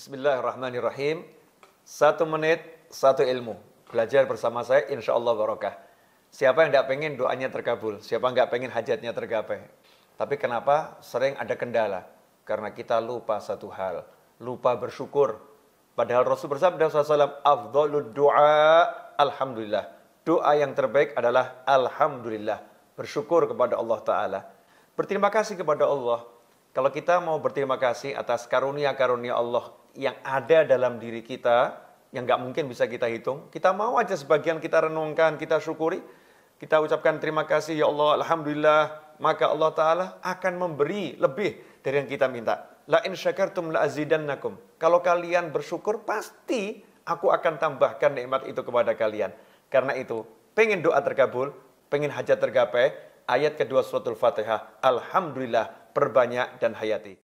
Bismillahirrahmanirrahim. Satu menit, satu ilmu. Belajar bersama saya, insya Allah barokah. Siapa yang tidak pengen doanya terkabul? Siapa yang nggak pengen hajatnya tergapai? Tapi kenapa sering ada kendala? Karena kita lupa satu hal. Lupa bersyukur. Padahal Rasul bersabda SAW, Afdolud doa, Alhamdulillah. Doa yang terbaik adalah Alhamdulillah. Bersyukur kepada Allah Ta'ala. Berterima kasih kepada Allah. Kalau kita mau berterima kasih atas karunia-karunia Allah yang ada dalam diri kita yang nggak mungkin bisa kita hitung. Kita mau aja sebagian kita renungkan, kita syukuri, kita ucapkan terima kasih ya Allah, alhamdulillah. Maka Allah Taala akan memberi lebih dari yang kita minta. La in la azidannakum. Kalau kalian bersyukur pasti aku akan tambahkan nikmat itu kepada kalian. Karena itu, pengen doa terkabul, pengen hajat tergapai, ayat kedua suratul Fatihah, alhamdulillah perbanyak dan hayati.